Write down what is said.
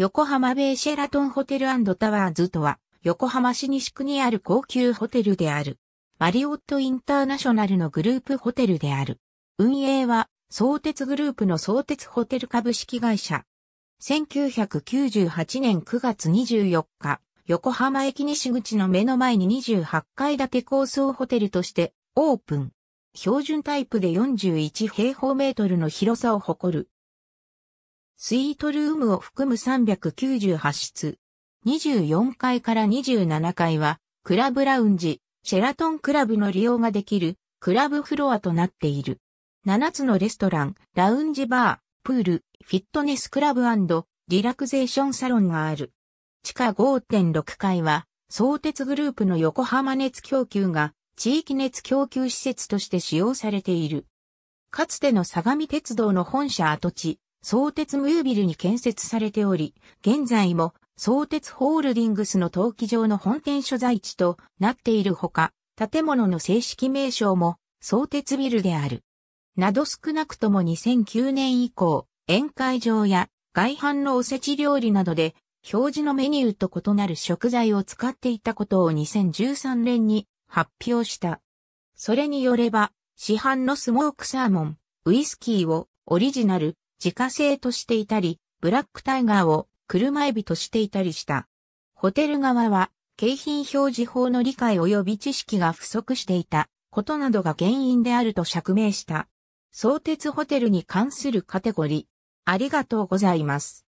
横浜ベイシェラトンホテルタワーズとは、横浜市西区にある高級ホテルである。マリオットインターナショナルのグループホテルである。運営は、相鉄グループの相鉄ホテル株式会社。1998年9月24日、横浜駅西口の目の前に28階建て高層ホテルとしてオープン。標準タイプで41平方メートルの広さを誇るスイートルームを含む398室。24階から27階は、クラブラウンジ、シェラトンクラブの利用ができる、クラブフロアとなっている。7つのレストラン、ラウンジバー、プール、フィットネスクラブリラクゼーションサロンがある。地下5.6階は、相鉄グループの横浜熱供給が、地域熱供給施設として使用されている。かつての相模鉄道の本社跡地、相鉄ムービルに建設されており、現在も相鉄ホールディングスの登記場の本店所在地となっているほか、建物の正式名称も相鉄ビルである。など少なくとも2009年以降、宴会場や外販のおせち料理などで表示のメニューと異なる食材を使っていたことを2013年に発表した。それによれば、市販のスモークサーモン、ウイスキーをオリジナル、自家製としていたり、ブラックタイガーを車エビとしていたりした。ホテル側は、景品表示法の理解及び知識が不足していたことなどが原因であると釈明した。相鉄ホテルに関するカテゴリー。ありがとうございます。